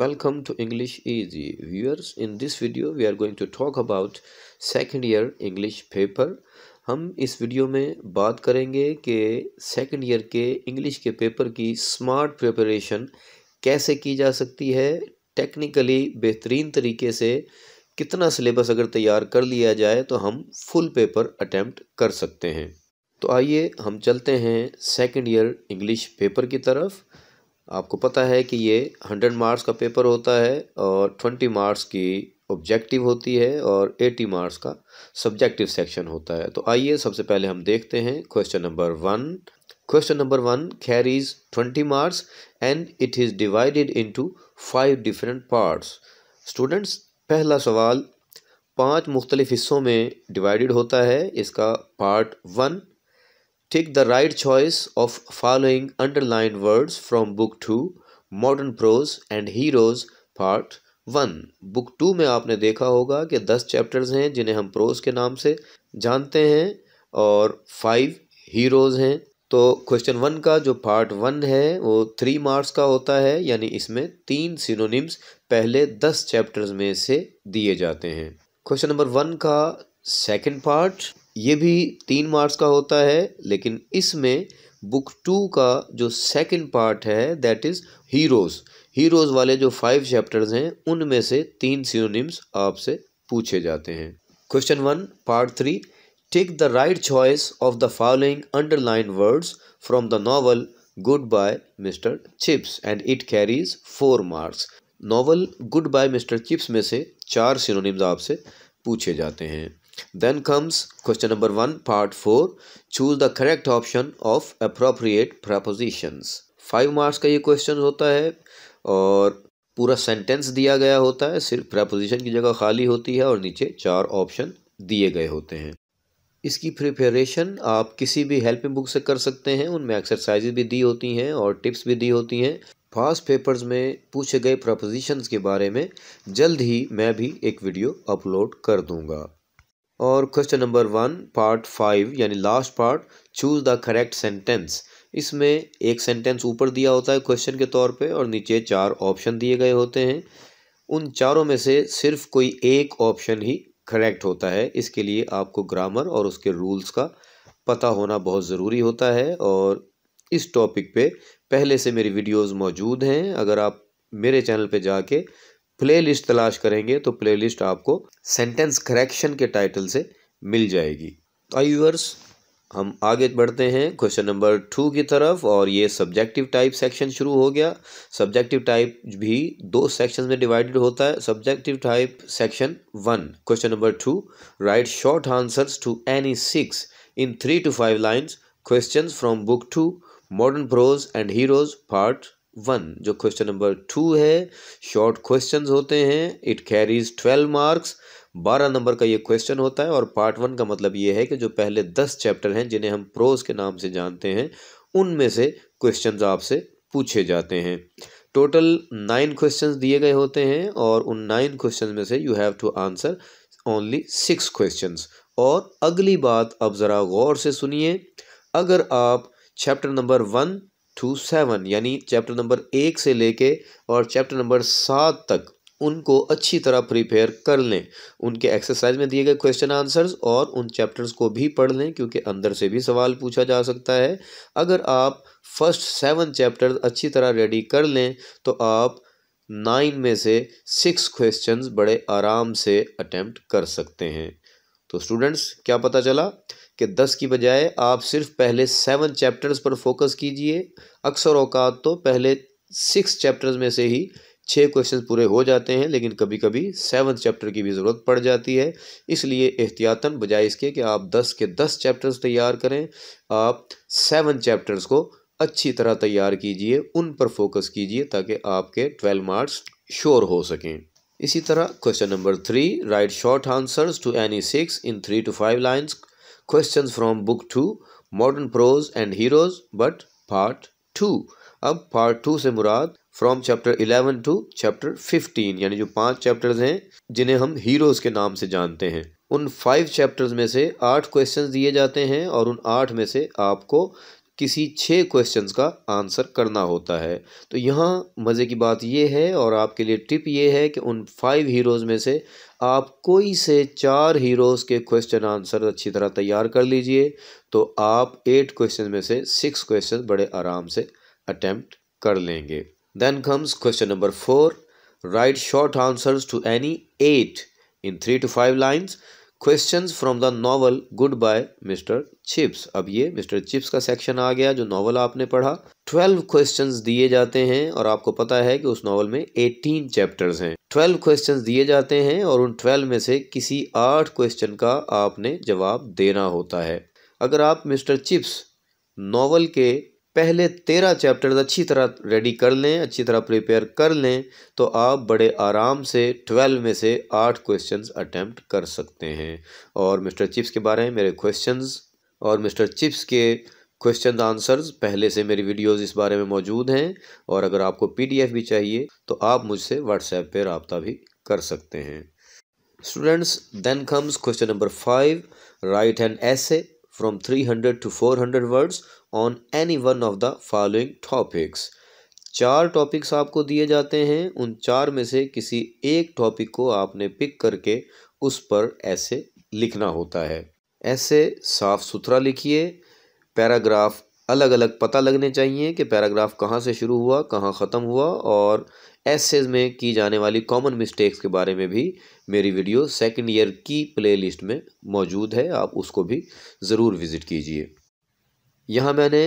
Welcome to English Easy. Viewers, in this video we are going to talk about second year English paper. हम इस video में बात करेंगे कि second year के इंग्लिश के पेपर की स्मार्ट प्रिपरेशन कैसे की जा सकती है टेक्निकली बेहतरीन तरीके से कितना सिलेबस अगर तैयार कर लिया जाए तो हम फुल पेपर अटैम्प्ट कर सकते हैं तो आइए हम चलते हैं सेकंड ईयर इंग्लिश पेपर की तरफ आपको पता है कि ये हंड्रेड मार्क्स का पेपर होता है और ट्वेंटी मार्क्स की ऑब्जेक्टिव होती है और एटी मार्क्स का सब्जेक्टिव सेक्शन होता है तो आइए सबसे पहले हम देखते हैं question number one question number one carries twenty marks and it is divided into five different parts students पहला सवाल पांच मुख्तलिफ हिस्सों में डिवाइडेड होता है इसका part one Take the right choice of following underlined words from Book 2, Modern Prose and Heroes, Part one book two में आपने देखा होगा कि दस चैप्टर्स हैं जिन्हें हम प्रोज के नाम से जानते हैं और फाइव हीरोज़ हैं तो क्वेश्चन वन का जो पार्ट वन है वो थ्री मार्क्स का होता है यानी इसमें तीन सिनोनिम्स पहले दस चैप्टर्स में से दिए जाते हैं क्वेश्चन नंबर वन का सेकंड पार्ट ये भी तीन मार्क्स का होता है लेकिन इसमें बुक टू का जो सेकंड पार्ट है दैट इज़ हीरोज़ हीरोज़ वाले जो फाइव चैप्टर्स हैं उनमें से तीन सीनोनिम्स आपसे पूछे जाते हैं question one part three take the right choice of the following underline words from the novel goodbye mister Chips and it carries four marks novel goodbye mister Chips में से चार synonyms आपसे पूछे जाते हैं Then comes question number 1 part 4 choose the correct option of appropriate prepositions. 5 marks का ये question होता है और पूरा सेंटेंस दिया गया होता है सिर्फ preposition की जगह खाली होती है और नीचे चार ऑप्शन दिए गए होते हैं इसकी प्रिपरेशन आप किसी भी हेल्पिंग बुक से कर सकते हैं उनमें एक्सरसाइजेज भी दी होती हैं और टिप्स भी दी होती हैं फास्ट पेपर्स में पूछे गए प्रपोजिशंस के बारे में जल्द ही मैं भी एक वीडियो अपलोड कर दूंगा और question number one part five यानी last part choose the correct sentence इसमें एक सेंटेंस ऊपर दिया होता है क्वेश्चन के तौर पे और नीचे चार ऑप्शन दिए गए होते हैं उन चारों में से सिर्फ कोई एक ऑप्शन ही करेक्ट होता है इसके लिए आपको ग्रामर और उसके रूल्स का पता होना बहुत ज़रूरी होता है और इस टॉपिक पे पहले से मेरी वीडियोस मौजूद हैं अगर आप मेरे चैनल पे जाके प्लेलिस्ट तलाश करेंगे तो प्लेलिस्ट आपको सेंटेंस करेक्शन के टाइटल से मिल जाएगी तो आई व्यूअर्स हम आगे बढ़ते हैं क्वेश्चन नंबर टू की तरफ और ये सब्जेक्टिव टाइप सेक्शन शुरू हो गया सब्जेक्टिव टाइप भी दो सेक्शन में डिवाइडेड होता है subjective type section one question number two write short answers to any six in three to five lines question from book two modern prose and heroes part one जो question number two है short questions होते हैं it carries twelve marks बारह नंबर का ये question होता है और पार्ट वन का मतलब ये है कि जो पहले दस चैप्टर हैं जिन्हें हम प्रोज के नाम से जानते हैं उनमें से क्वेश्चंस आपसे पूछे जाते हैं टोटल नाइन क्वेश्चंस दिए गए होते हैं और उन नाइन क्वेश्चन में से you have to answer only six question और अगली बात अब ज़रा गौर से सुनिए अगर आप chapter number one two seven यानी चैप्टर नंबर एक से लेके और चैप्टर नंबर सात तक उनको अच्छी तरह प्रिपेयर कर लें उनके एक्सरसाइज में दिए गए क्वेश्चन आंसर्स और उन चैप्टर्स को भी पढ़ लें क्योंकि अंदर से भी सवाल पूछा जा सकता है अगर आप फर्स्ट सेवन चैप्टर अच्छी तरह रेडी कर लें तो आप नाइन में से सिक्स क्वेश्चंस बड़े आराम से अटेम्प्ट कर सकते हैं तो स्टूडेंट्स क्या पता चला कि दस की बजाय आप सिर्फ पहले सेवन चैप्टर्स पर फोकस कीजिए अक्सर अवकात तो पहले सिक्स चैप्टर्स में से ही छः क्वेश्चन पूरे हो जाते हैं लेकिन कभी कभी सेवन चैप्टर की भी ज़रूरत पड़ जाती है इसलिए एहतियातन बजाय इसके कि आप दस के दस चैप्टर्स तैयार करें आप सेवन चैप्टर्स को अच्छी तरह तैयार कीजिए उन पर फोकस कीजिए ताकि आपके ट्वेल्व मार्क्स श्योर हो सकें इसी तरह question number three write short answers to any six in three to five lines questions from book two modern prose and heroes but part two अब पार्ट टू से मुराद from chapter eleven to chapter fifteen यानी जो पांच chapters हैं जिन्हें हम heroes के नाम से जानते हैं उन फाइव चैप्टर्स में से आठ क्वेश्चंस दिए जाते हैं और उन आठ में से आपको किसी छः क्वेश्चंस का आंसर करना होता है तो यहाँ मज़े की बात यह है और आपके लिए टिप ये है कि उन फाइव हीरोज़ में से आप कोई से चार हीरोज़ के क्वेश्चन आंसर अच्छी तरह तैयार कर लीजिए तो आप एट क्वेश्चन में से सिक्स क्वेश्चन बड़े आराम से अटैम्प्ट कर लेंगे then comes question number four write short answers to any eight in three to five lines questions from the novel goodbye mister Chips अब ये मिस्टर चिप्स का सेक्शन आ गया जो नॉवल आपने पढ़ा ट्वेल्व क्वेश्चंस दिए जाते हैं और आपको पता है कि उस नॉवल में एटीन चैप्टर्स हैं ट्वेल्व क्वेश्चंस दिए जाते हैं और उन ट्वेल्व में से किसी आठ क्वेश्चन का आपने जवाब देना होता है अगर आप मिस्टर चिप्स नॉवल के पहले तेरह चैप्टर्स अच्छी तरह रेडी कर लें अच्छी तरह प्रिपेयर कर लें तो आप बड़े आराम से ट्वेल्व में से आठ क्वेश्चंस अटैम्प्ट कर सकते हैं और मिस्टर चिप्स के बारे में मेरे क्वेश्चंस और मिस्टर चिप्स के क्वेश्चन आंसर्स पहले से मेरी वीडियोस इस बारे में मौजूद हैं और अगर आपको पीडीएफ भी चाहिए तो आप मुझसे व्हाट्सएप पर रबता भी कर सकते हैं students then comes question number five write and essay from 300 to 400 words on any one of the following topics. चार टॉपिक्स आपको दिए जाते हैं उन चार में से किसी एक टॉपिक को आपने पिक करके उस पर ऐसे लिखना होता है ऐसे साफ सुथरा लिखिए पैराग्राफ अलग अलग पता लगने चाहिए कि पैराग्राफ कहाँ से शुरू हुआ कहाँ ख़त्म हुआ और एसेज में की जाने वाली कॉमन मिस्टेक्स के बारे में भी मेरी वीडियो सेकंड ईयर की प्लेलिस्ट में मौजूद है आप उसको भी ज़रूर विज़िट कीजिए यहाँ मैंने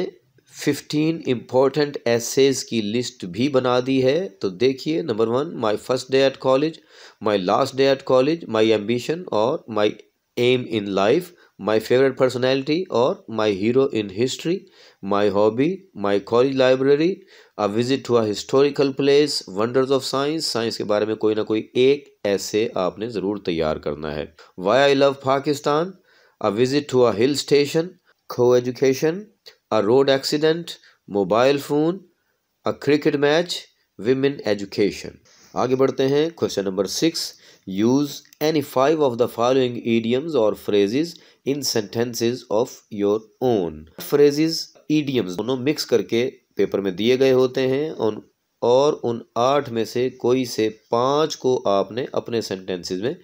फिफ्टीन इम्पॉर्टेंट एसेज की लिस्ट भी बना दी है तो देखिए number one my first day at college my last day at college my ambition और my aim in life my favourite personality और my hero in history my hobby my college library a visit to a historical place wonders of science science के बारे में कोई ना कोई एक ऐसे आपने ज़रूर तैयार करना है why I love Pakistan a visit to a hill station co education a road accident mobile phone a cricket match women education आगे बढ़ते हैं question number six use any five of the following idioms और phrases in sentences of your own phrases idioms दोनों mix करके paper में दिए गए होते हैं उन और उन आठ में से कोई से पाँच को आपने अपने सेंटेंसेस में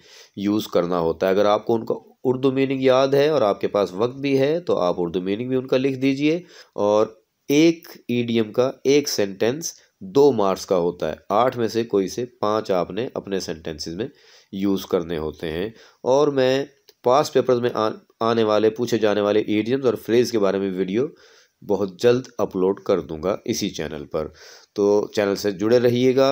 यूज़ करना होता है अगर आपको उनका उर्दू मीनिंग याद है और आपके पास वक्त भी है तो आप उर्दू मीनिंग भी उनका लिख दीजिए और एक ईडीएम का एक सेंटेंस दो मार्क्स का होता है आठ में से कोई से पाँच आपने अपने सेंटेंसेस में यूज़ करने होते हैं और मैं पास पेपर्स में आ, आने वाले पूछे जाने वाले ईडियम्स और फ्रेज़ के बारे में वीडियो बहुत जल्द अपलोड कर दूंगा इसी चैनल पर तो चैनल से जुड़े रहिएगा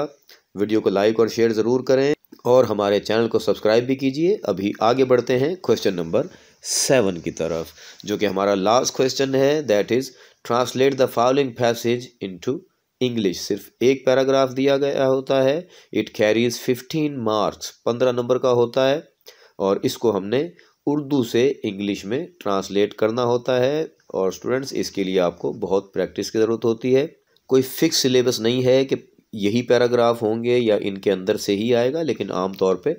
वीडियो को लाइक और शेयर ज़रूर करें और हमारे चैनल को सब्सक्राइब भी कीजिए अभी आगे बढ़ते हैं क्वेश्चन नंबर सेवन की तरफ जो कि हमारा लास्ट क्वेश्चन है that is translate the following passage in English सिर्फ एक पैराग्राफ दिया गया होता है इट कैरीज फिफ्टीन मार्क्स पंद्रह नंबर का होता है और इसको हमने उर्दू से इंग्लिश में ट्रांसलेट करना होता है और स्टूडेंट्स इसके लिए आपको बहुत प्रैक्टिस की ज़रूरत होती है कोई फिक्स सिलेबस नहीं है कि यही पैराग्राफ होंगे या इनके अंदर से ही आएगा लेकिन आमतौर पे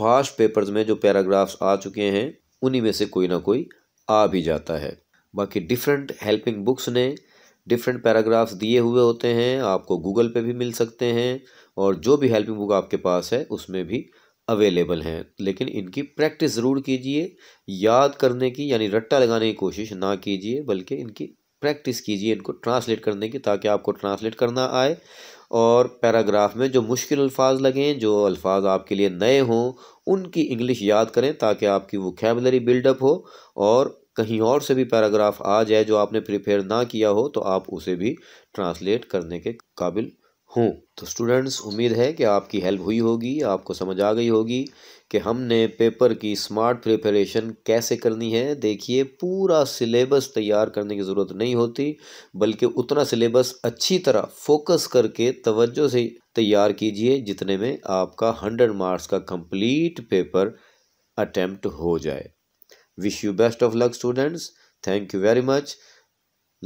पास्ट पेपर्स में जो पैराग्राफ्स आ चुके हैं उन्हीं में से कोई ना कोई आ भी जाता है बाकी डिफरेंट हेल्पिंग बुक्स ने डिफरेंट पैराग्राफ्स दिए हुए होते हैं आपको गूगल पे भी मिल सकते हैं और जो भी हेल्पिंग बुक आपके पास है उसमें भी अवेलेबल हैं लेकिन इनकी प्रैक्टिस ज़रूर कीजिए याद करने की यानी रट्टा लगाने की कोशिश ना कीजिए बल्कि इनकी प्रैक्टिस कीजिए इनको ट्रांसलेट करने की ताकि आपको ट्रांसलेट करना आए और पैराग्राफ में जो मुश्किल अल्फाज लगें जो अल्फाज आपके लिए नए हों उनकी इंग्लिश याद करें ताकि आपकी वोकेबलरी बिल्डअप हो और कहीं और से भी पैराग्राफ आ जाए जो आपने प्रिपेयर ना किया हो तो आप उसे भी ट्रांसलेट करने के काबिल हूँ तो स्टूडेंट्स उम्मीद है कि आपकी हेल्प हुई होगी आपको समझ आ गई होगी कि हमने पेपर की स्मार्ट प्रिपरेशन कैसे करनी है देखिए पूरा सिलेबस तैयार करने की ज़रूरत नहीं होती बल्कि उतना सिलेबस अच्छी तरह फोकस करके तवज्जो से तैयार कीजिए जितने में आपका हंड्रेड मार्क्स का कंप्लीट पेपर अटैम्प्ट हो जाए wish you best of luck students thank you very much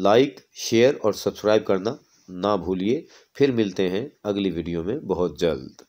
like share और सब्सक्राइब करना ना भूलिए फिर मिलते हैं अगली वीडियो में बहुत जल्द